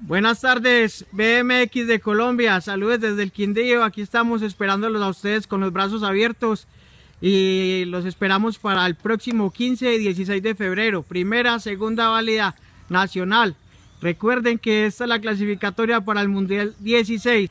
Buenas tardes, BMX de Colombia. Saludos desde el Quindío. Aquí estamos esperándolos a ustedes con los brazos abiertos y los esperamos para el próximo 15 y 16 de febrero. Primera, segunda válida nacional. Recuerden que esta es la clasificatoria para el Mundial 16.